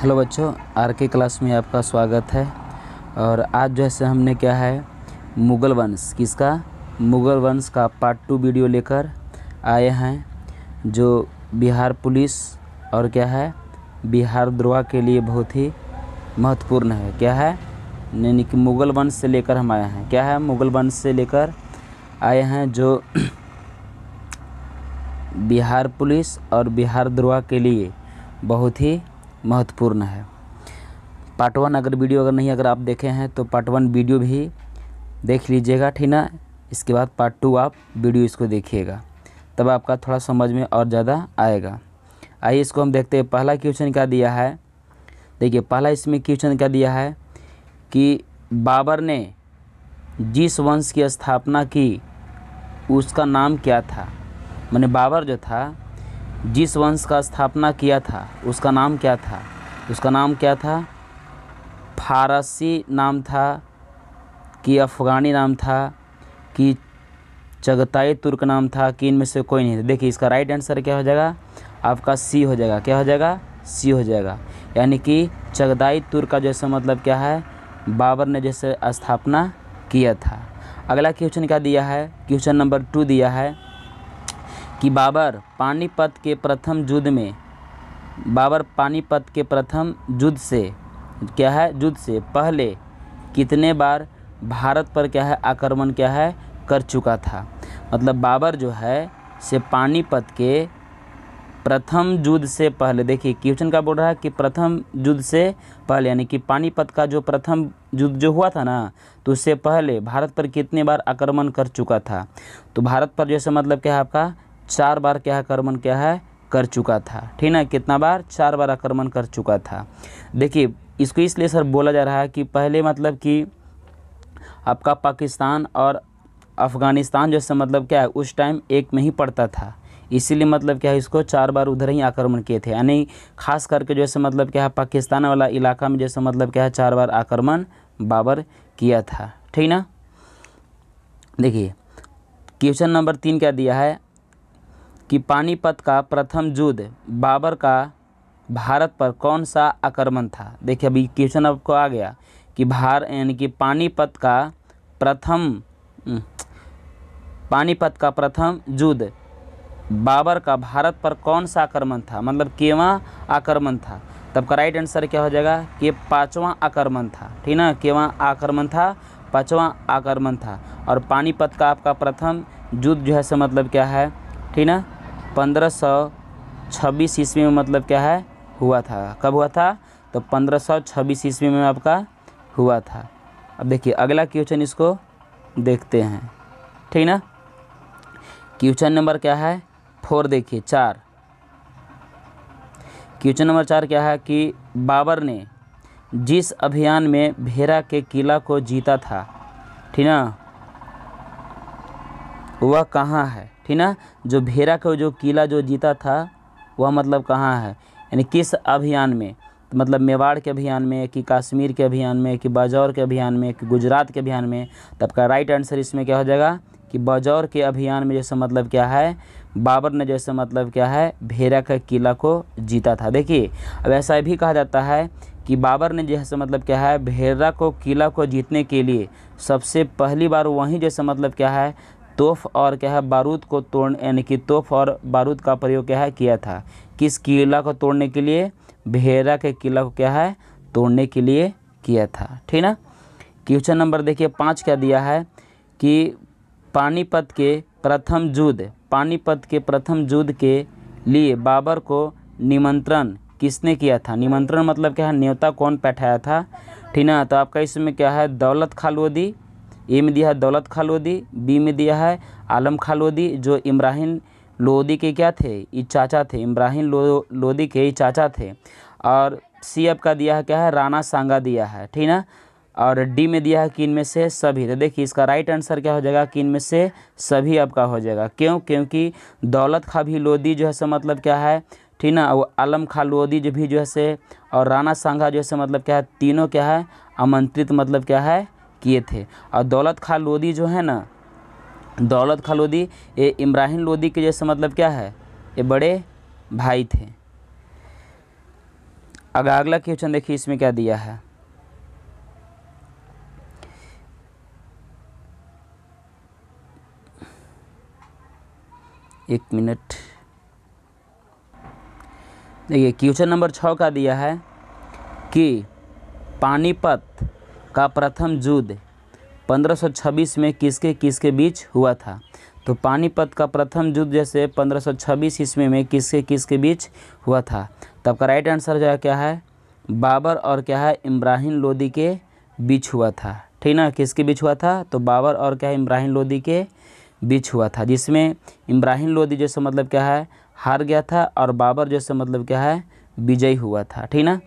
hello बच्चों are के class में आपका स्वागत है और आज जैसे हमने क्या है मुग़ल वंश किसका मुग़ल वंश का पार्ट टू वीडियो लेकर आए हैं जो बिहार पुलिस और क्या है बिहार द्रोह के लिए बहुत ही महत्वपूर्ण है क्या है यानी कि मुग़ल वंश से लेकर हम आए हैं क्या है मुग़ल वंश से लेकर आए हैं जो बिहार पुलिस और बिहार द्रोह के लिए बहुत ही महत्वपूर्ण है पार्ट वन अगर वीडियो अगर नहीं अगर आप देखे हैं तो पार्ट वन वीडियो भी देख लीजिएगा ठीक ना इसके बाद पार्ट टू आप वीडियो इसको देखिएगा तब आपका थोड़ा समझ में और ज़्यादा आएगा आइए इसको हम देखते हैं पहला क्वेश्चन क्या दिया है देखिए पहला इसमें क्वेश्चन क्या दिया है कि बाबर ने जिस वंश की स्थापना की उसका नाम क्या था मैंने बाबर जो था जिस वंश का स्थापना किया था उसका नाम क्या था उसका नाम क्या था फारसी नाम था कि अफ़गानी नाम था कि चगताई तुर्क नाम था कि इनमें से कोई नहीं था देखिए इसका राइट आंसर क्या हो जाएगा आपका सी हो जाएगा क्या हो जाएगा सी हो जाएगा यानी कि चगदाई तुर्क का जैसे मतलब क्या है बाबर ने जैसे स्थापना किया था अगला क्वेश्चन क्या दिया है क्वेश्चन नंबर टू दिया है कि बाबर पानीपत के प्रथम युद्ध में बाबर पानीपत के प्रथम युद्ध से क्या है युद्ध से पहले कितने बार भारत पर क्या है आक्रमण क्या है कर चुका था मतलब बाबर जो है से पानीपत के प्रथम युद्ध से पहले देखिए क्वेश्चन का बोल रहा है कि प्रथम युद्ध से पहले यानी कि पानीपत का जो प्रथम युद्ध जो हुआ था ना तो उससे पहले भारत पर कितने बार आक्रमण कर चुका था तो भारत पर जैसे मतलब क्या है आपका चार बार क्या आक्रमण क्या है कर चुका था ठीक है कितना बार चार बार आक्रमण कर चुका था देखिए इसको इसलिए सर बोला जा रहा है कि पहले मतलब कि आपका पाकिस्तान और अफ़गानिस्तान जैसे मतलब क्या है उस टाइम एक में ही पड़ता था इसीलिए मतलब क्या है इसको चार बार उधर ही आक्रमण किए थे यानी खास करके जैसे मतलब क्या है पाकिस्तान वाला इलाका में जैसे मतलब क्या है चार बार आक्रमण बाबर किया था ठीक ना देखिए क्वेश्चन नंबर तीन क्या दिया है कि पानीपत का प्रथम युद्ध बाबर का भारत पर कौन सा आक्रमण था देखिए अभी क्वेश्चन आपको आ गया कि भार यानी कि पानीपत का प्रथम हम्म, पानीपत का प्रथम युद्ध बाबर का भारत पर कौन सा आक्रमण था मतलब केवा आक्रमण था तब का राइट आंसर क्या हो जाएगा कि पाँचवा आक्रमण था ठीक ना केवा आक्रमण था पाँचवा आक्रमण था और पानीपत का आपका प्रथम युद्ध जो है से मतलब क्या है ठीक ना पंद्रह सौ छब्बीस ईस्वी में मतलब क्या है हुआ था कब हुआ था तो पंद्रह सौ छब्बीस ईस्वी में आपका हुआ था अब देखिए अगला क्वेश्चन इसको देखते हैं ठीक ना क्वेश्चन नंबर क्या है फोर देखिए चार क्वेश्चन नंबर चार क्या है कि बाबर ने जिस अभियान में भेरा के किला को जीता था ठीक ना वह कहाँ है ठीक ना जो भेरा का जो किला जो जीता था वह मतलब कहाँ है यानी किस अभियान में तो मतलब मेवाड़ के अभियान में कि कश्मीर के अभियान में कि बाजौर के अभियान में कि गुजरात के अभियान में तब का राइट आंसर इसमें क्या हो जाएगा कि बाजौर के अभियान में जैसे मतलब क्या है बाबर ने जैसे मतलब क्या है भेरा का किला को जीता था देखिए अब ऐसा भी कहा जाता है कि बाबर ने जैसे मतलब क्या है भेरा को किला को जीतने के लिए सबसे पहली बार वहीं जैसे मतलब क्या है तोफ और क्या है बारूद को तोड़ यानी कि तोफ और बारूद का प्रयोग क्या है किया था किस किला को तोड़ने के लिए भेरा के किला को क्या है तोड़ने के लिए किया था ठीक ना क्वेश्चन नंबर देखिए पाँच क्या दिया है कि पानीपत के प्रथम युद्ध पानीपत के प्रथम युद्ध के लिए बाबर को निमंत्रण किसने किया था निमंत्रण मतलब क्या है न्योता कौन बैठाया था ठीक ना तो आपका इसमें क्या है दौलत खालोदी ए में दिया है दौलत खा लोदी बी में दिया है आलम खा लोदी जो इब्राहिम लोदी के क्या थे ये चाचा थे इब्राहिम लो लोदी के ये चाचा थे और सी का दिया है क्या है राणा सांगा दिया है ठीक ना और डी में दिया है किन में से सभी तो देखिए इसका राइट आंसर क्या हो जाएगा किन में से सभी आपका हो जाएगा क्यों क्योंकि दौलत खा भी लोदी जो है सो मतलब क्या है ठीक ना वो आलम खा लोदी जो भी जो है से और राणा सांगा जो है से मतलब क्या है तीनों क्या है आमंत्रित मतलब क्या है किए थे और दौलत खा लोदी जो है ना दौलत खा लोदी ये इब्राहिम लोदी के जैसे मतलब क्या है ये बड़े भाई थे अगर अगला क्वेश्चन देखिए इसमें क्या दिया है एक मिनट देखिए क्वेश्चन नंबर छः का दिया है कि पानीपत का प्रथम युद्ध 1526 में किसके किसके बीच हुआ था तो पानीपत का प्रथम युद्ध जैसे 1526 ईस्वी में किसके किसके बीच हुआ था तब का राइट आंसर जो है क्या है बाबर और क्या है इब्राहिम लोदी के बीच हुआ था ठीक ना किसके बीच हुआ था तो बाबर और क्या है इब्राहिम लोदी के बीच हुआ था जिसमें इब्राहिम लोदी जैसे मतलब क्या है हार गया था और बाबर जैसे मतलब क्या है विजयी हुआ था ठीक ना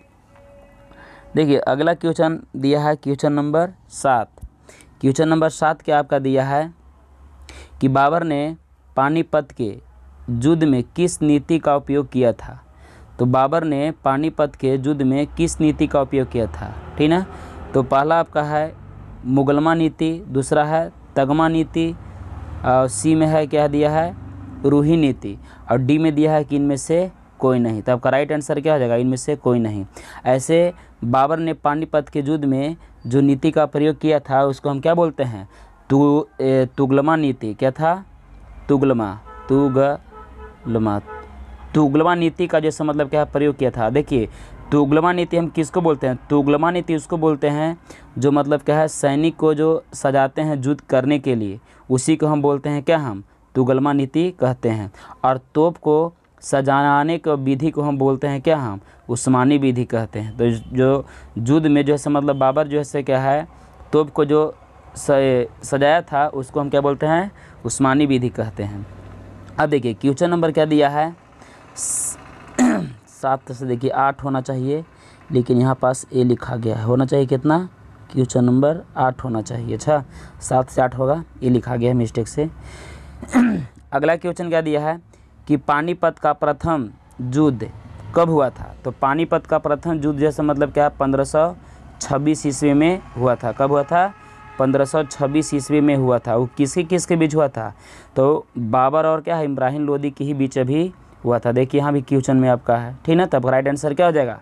देखिए अगला क्वेश्चन दिया है क्वेश्चन नंबर सात क्वेश्चन नंबर सात क्या आपका दिया है कि बाबर ने पानीपत के युद्ध में किस नीति का उपयोग किया था तो बाबर ने पानीपत के युद्ध में किस नीति का उपयोग किया था ठीक है तो पहला आपका है मुगलमा नीति दूसरा है तगमा नीति और सी में है क्या दिया है रूही नीति और डी में दिया है कि इनमें से कोई नहीं तो आपका राइट आंसर क्या हो जाएगा इनमें से कोई नहीं ऐसे बाबर ने पानीपत के युद्ध में जो नीति का प्रयोग किया था उसको हम क्या बोलते हैं तु तुगलमा नीति क्या था तुगलमा तुगलमा तुगलमा नीति का जैसा मतलब क्या प्रयोग किया था देखिए तुगलमा नीति हम किसको बोलते हैं तुगलमा नीति उसको बोलते हैं जो मतलब क्या है सैनिक को जो सजाते हैं युद्ध करने के लिए उसी को हम बोलते हैं क्या हम तुगलमा नीति कहते हैं और तोप को सजाने को विधि को हम बोलते हैं क्या हम उस्मानी विधि कहते हैं तो जो जुद में जो है मतलब बाबर जो है क्या है तोप को जो सजाया था उसको हम क्या बोलते हैं उस्मानी विधि कहते हैं अब देखिए क्वेश्चन नंबर क्या दिया है सात से देखिए आठ होना चाहिए लेकिन यहाँ पास ए लिखा गया है होना चाहिए कितना क्वेश्चन नंबर आठ होना चाहिए अच्छा सात से आठ होगा ये लिखा गया है मिस्टेक से अगला क्वेश्चन क्या दिया है कि पानीपत का प्रथम युद्ध कब हुआ था तो पानीपत का प्रथम युद्ध जैसा मतलब क्या पंद्रह सौ छब्बीस ईस्वी में हुआ था कब हुआ था पंद्रह सौ छब्बीस ईस्वी में हुआ था वो किसके किसके बीच हुआ था तो बाबर और क्या है इब्राहिम लोदी के ही बीच अभी हुआ था देखिए यहाँ भी क्वेश्चन में आपका है ठीक ना तब राइट आंसर क्या हो जाएगा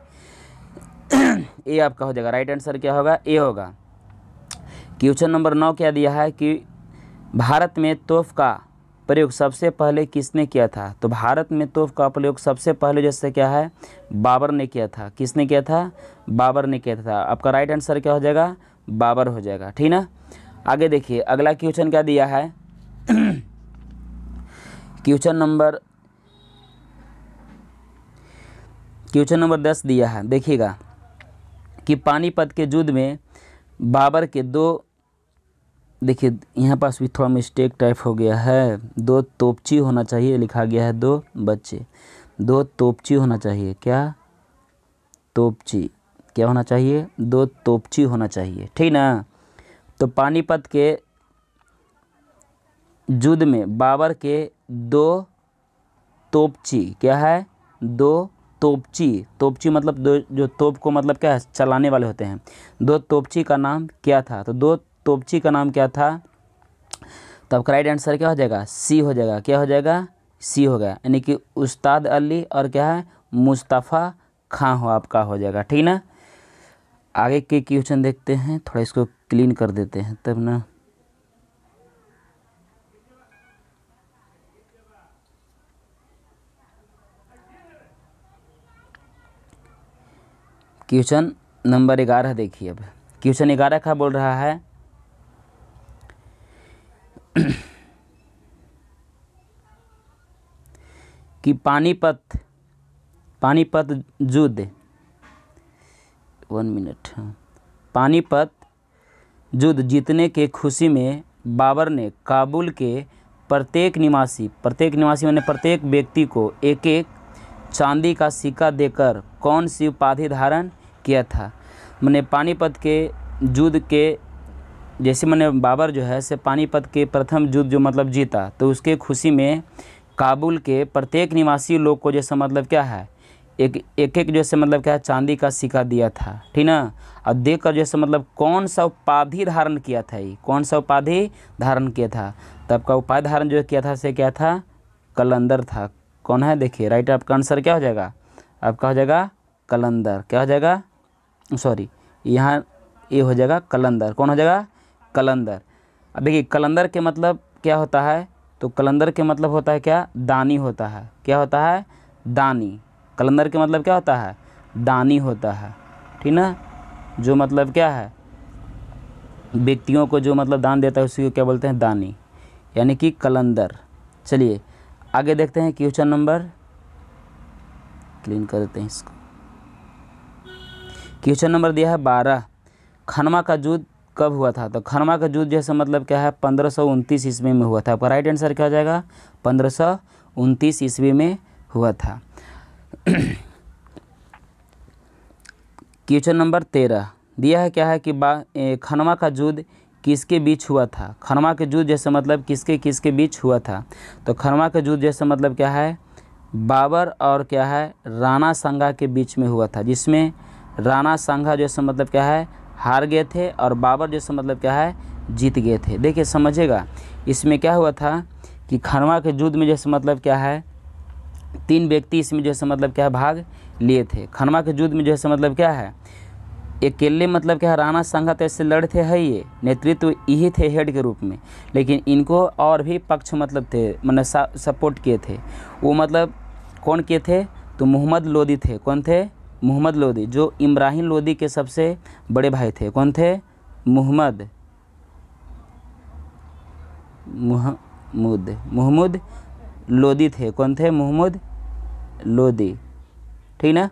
ए आपका हो जाएगा राइट आंसर क्या होगा ए होगा क्वेश्चन नंबर नौ क्या दिया है कि भारत में तोहफ का प्रयोग सबसे पहले किसने किया था तो भारत में तोफ का प्रयोग सबसे पहले जैसे क्या है बाबर ने किया था किसने किया था बाबर ने किया था आपका राइट आंसर क्या हो जाएगा बाबर हो जाएगा ठीक ना आगे देखिए अगला क्वेश्चन क्या दिया है क्वेश्चन नंबर क्वेश्चन नंबर दस दिया है देखिएगा कि पानीपत के युद्ध में बाबर के दो देखिए यहाँ पास भी थोड़ा मिस्टेक टाइप हो गया है दो तोपची होना चाहिए लिखा गया है दो बच्चे दो तोपची होना चाहिए क्या तोपची क्या होना चाहिए दो तोपची होना चाहिए ठीक ना तो पानीपत के युद्ध में बाबर के दो तोपची क्या है दो तोपची तोपची मतलब दो जो तोप को मतलब क्या है चलाने वाले होते हैं दो तोपची का नाम क्या था तो दो तोपची का नाम क्या था तो आपका राइट आंसर क्या हो जाएगा सी हो जाएगा क्या हो जाएगा सी हो गया यानी कि उस्ताद अली और क्या है मुस्तफ़ा खां हो आपका हो जाएगा ठीक ना आगे के क्वेश्चन देखते हैं थोड़ा इसको क्लीन कर देते हैं तब ना क्वेश्चन नंबर ग्यारह देखिए अब क्वेश्चन ग्यारह का बोल रहा है कि पानीपत पानीपत युद्ध वन मिनट पानीपत युद्ध जीतने के खुशी में बाबर ने काबुल के प्रत्येक निवासी प्रत्येक निवासी मैंने प्रत्येक व्यक्ति को एक एक चांदी का सिक्का देकर कौन सी उपाधि धारण किया था मैंने पानीपत के युद्ध के जैसे मैंने बाबर जो है से पानीपत के प्रथम युद्ध जो मतलब जीता तो उसके खुशी में काबुल के प्रत्येक निवासी लोग को जैसे मतलब क्या है एक एक एक जैसे मतलब क्या है चांदी का सिक्का दिया था ठीक ना और देख कर जैसे मतलब कौन सा उपाधि धारण किया था ये कौन सा उपाधि धारण किया था तो आपका उपाधि धारण जो किया था से क्या था कलंदर था कौन है देखिए राइट आपका आंसर क्या हो जाएगा आपका हो जाएगा कलंदर क्या हो जाएगा सॉरी यहाँ ये हो जाएगा कलंदर कौन हो जाएगा कलंदर अब देखिए कलंदर के मतलब क्या होता है तो कलंदर के मतलब होता है क्या दानी होता है क्या होता है दानी कलंदर के मतलब क्या होता है दानी होता है ठीक ना जो मतलब क्या है व्यक्तियों को जो मतलब दान देता है उसी को क्या बोलते हैं दानी यानी कि कलंदर चलिए आगे देखते हैं क्वेश्चन नंबर क्लीन कर देते हैं इसको क्वेश्चन नंबर दिया है बारह खनमा का दूध कब हुआ था तो खरमा का युद्ध जैसे मतलब क्या है पंद्रह सौ उनतीस ईस्वी में हुआ था आपका राइट आंसर क्या हो जाएगा पंद्रह सौ उनतीस ईस्वी में हुआ था क्वेश्चन नंबर तेरह दिया है क्या है कि बा खनवा का युद्ध किसके बीच हुआ था खनवा के युद्ध जैसे मतलब किसके किसके बीच हुआ था तो खनवा का युद्ध जैसे मतलब क्या है बाबर और क्या है राणा संघा के बीच में हुआ था जिसमें राणा संघा जैसे मतलब क्या है हार गए थे और बाबर जैसा मतलब क्या है जीत गए थे देखिए समझेगा इसमें क्या हुआ था कि खनवा के युद्ध में जैसे मतलब क्या है तीन व्यक्ति इसमें जैसे मतलब क्या है भाग लिए थे खनवा के युद्ध में जैसे मतलब क्या है अकेले मतलब क्या राणा संघत ऐसे लड़ते है ये नेतृत्व यही थे हेड के रूप में लेकिन इनको और भी पक्ष मतलब थे मैंने मतलब सपोर्ट किए थे वो मतलब कौन किए थे तो मोहम्मद लोदी थे कौन थे मोहम्मद लोदी जो इब्राहिम लोदी के सबसे बड़े भाई थे कौन थे मोहम्मद मोहम्मद मोहम्मद लोदी थे कौन थे मोहम्मद लोदी ठीक ना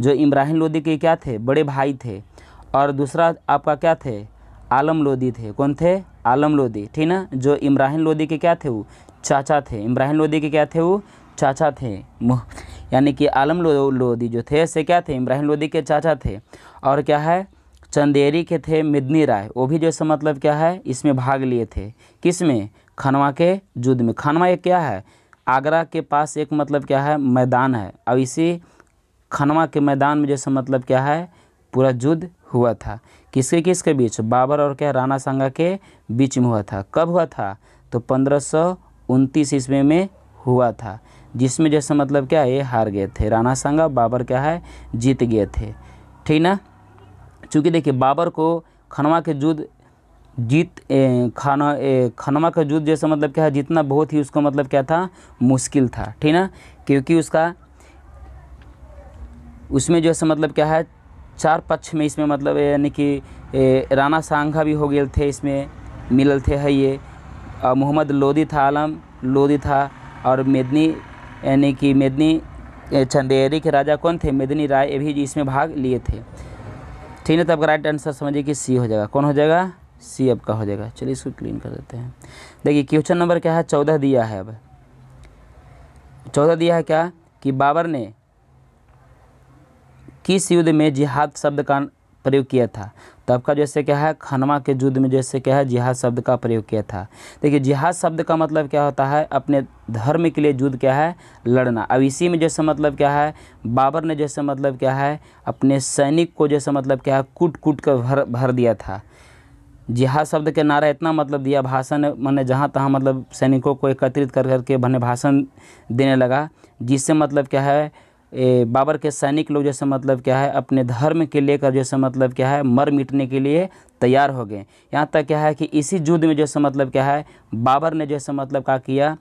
जो इब्राहिम लोदी के क्या थे बड़े भाई थे और दूसरा आपका क्या थे आलम लोदी थे कौन थे आलम लोदी ठीक ना जो इब्राहिम लोदी के क्या थे वो चाचा थे इब्राहिम लोदी के क्या थे वो चाचा थे यानी कि आलम लोधी जो थे से क्या थे इब्राहिम लोधी के चाचा थे और क्या है चंदेरी के थे मिदनी राय वो भी जो है मतलब क्या है इसमें भाग लिए थे किस में खनवा के युद्ध में खनवा एक क्या है आगरा के पास एक मतलब क्या है मैदान है और इसी खनवा के मैदान में जैसे मतलब क्या है पूरा युद्ध हुआ था किसके किसके बीच बाबर और क्या राणा सांगा के बीच में हुआ था कब हुआ था तो पंद्रह सौ ईस्वी में हुआ था जिसमें जैसे मतलब क्या है ये हार गए थे राणा सांगा बाबर क्या है जीत गए थे ठीक ना चूँकि देखिए बाबर को खनवा के युद्ध जीत ए, खाना ए, खनवा का युद्ध जैसा मतलब क्या है जीतना बहुत ही उसको मतलब क्या था मुश्किल था ठीक ना क्योंकि उसका उसमें जैसा मतलब क्या है चार पक्ष में इसमें मतलब यानी कि राणा सांघा भी हो गए थे इसमें मिलल थे है ये मोहम्मद लोदी था आलम लोदी था और मेदनी यानी कि मेदनी चंदेरी के राजा कौन थे मेदनी राय ये भी इसमें भाग लिए थे ठीक है तो आपका राइट आंसर समझिए कि सी हो जाएगा कौन हो जाएगा सी आपका हो जाएगा चलिए इसको क्लीन कर देते हैं देखिए क्वेश्चन नंबर क्या है चौदह दिया है अब चौदह दिया है क्या कि बाबर ने किस युद्ध में जिहाद शब्द का प्रयोग किया था तब का जैसे क्या है खनवा के युद्ध में जैसे क्या है जिहाद शब्द का प्रयोग किया था देखिए जिहाद शब्द का मतलब क्या होता है अपने धर्म के लिए युद्ध क्या है लड़ना अब इसी में जैसे मतलब क्या है बाबर ने जैसे मतलब क्या है अपने सैनिक को जैसे मतलब क्या है कूट कूट कर भर भर दिया था जिहाद शब्द के नारा इतना मतलब दिया भाषण मैंने जहाँ तहाँ मतलब सैनिकों को एकत्रित कर करके मैंने भाषण देने लगा जिससे मतलब क्या है ए, बाबर के सैनिक लोग जैसे मतलब क्या है अपने धर्म के लेकर जैसे मतलब क्या है मर मिटने के लिए तैयार हो गए यहाँ तक क्या है कि इसी युद्ध में जैसे मतलब क्या है बाबर ने जैसे मतलब क्या किया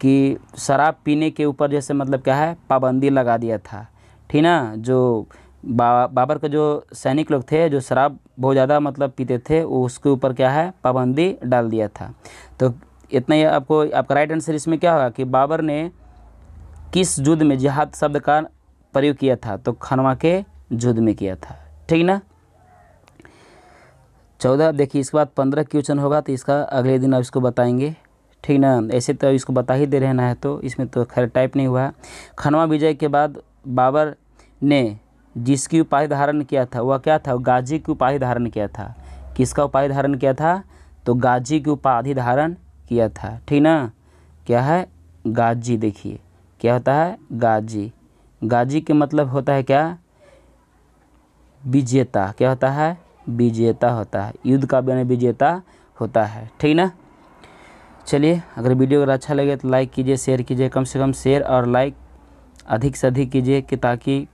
कि शराब पीने के ऊपर जैसे मतलब क्या है पाबंदी लगा दिया था ठीक ना जो बा, बाबर के जो सैनिक लोग थे जो शराब बहुत ज़्यादा मतलब पीते थे उसके ऊपर क्या है पाबंदी डाल दिया था तो इतना ही आपको आपका राइट आंसर इसमें क्या होगा कि बाबर ने किस युद्ध में जिहाद शब्द का प्रयोग किया था तो खनवा के युद्ध में किया था ठीक ना चौदह देखिए इसके बाद पंद्रह क्वेश्चन होगा तो इसका अगले दिन आप इसको बताएंगे ठीक ना ऐसे तो इसको बता ही दे रहना है तो इसमें तो खैर टाइप नहीं हुआ खनवा विजय के बाद बाबर ने जिसकी उपाधि धारण किया था वह क्या था गाजी की उपाधि धारण किया था किसका उपाधि धारण किया था तो गाजी की उपाधि धारण किया था ठीक ना क्या है गाजी देखिए क्या होता है गाजी गाजी के मतलब होता है क्या विजेता क्या होता है विजेता होता है युद्ध का बने विजेता होता है ठीक ना चलिए अगर वीडियो अगर अच्छा लगे तो लाइक कीजिए शेयर कीजिए कम से कम शेयर और लाइक अधिक से अधिक कीजिए कि ताकि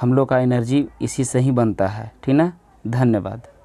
हम लोग का एनर्जी इसी से ही बनता है ठीक ना धन्यवाद